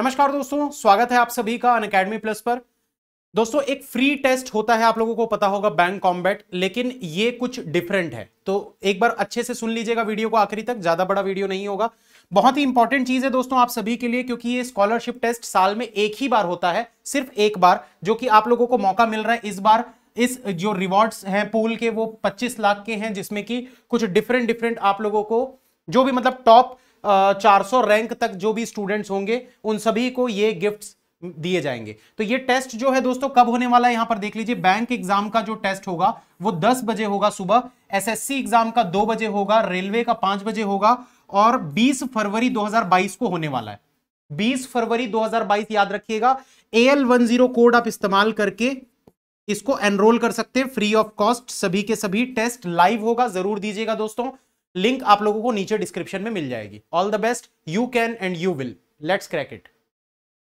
नमस्कार दोस्तों स्वागत है आप सभी का अन अकेडमी प्लस पर दोस्तों एक फ्री टेस्ट होता है आप लोगों को पता होगा बैंक कॉम्बैट लेकिन ये कुछ डिफरेंट है तो एक बार अच्छे से सुन लीजिएगा वीडियो को आखिरी तक ज्यादा बड़ा वीडियो नहीं होगा बहुत ही इंपॉर्टेंट चीज है दोस्तों आप सभी के लिए क्योंकि ये स्कॉलरशिप टेस्ट साल में एक ही बार होता है सिर्फ एक बार जो कि आप लोगों को मौका मिल रहा है इस बार इस जो रिवॉर्ड्स हैं पूल के वो 25 लाख के हैं जिसमें कि कुछ डिफरेंट डिफरेंट आप लोगों को जो भी मतलब टॉप 400 रैंक तक जो भी स्टूडेंट्स होंगे उन सभी को ये गिफ्ट्स दिए जाएंगे तो ये टेस्ट जो है दोस्तों कब होने वाला है यहां पर देख लीजिए बैंक एग्जाम का जो टेस्ट होगा वो 10 बजे होगा सुबह एसएससी एग्जाम का 2 बजे होगा रेलवे का 5 बजे होगा और 20 फरवरी 2022 को होने वाला है 20 फरवरी 2022 याद रखिएगा A L one zero code आप इस्तेमाल करके इसको एनरोल कर सकते हैं फ्री ऑफ कॉस्ट सभी के सभी टेस्ट लाइव होगा जरूर दीजिएगा दोस्तों लिंक आप लोगों को नीचे डिस्क्रिप्शन में मिल जाएगी all the best you can and you will let's crack it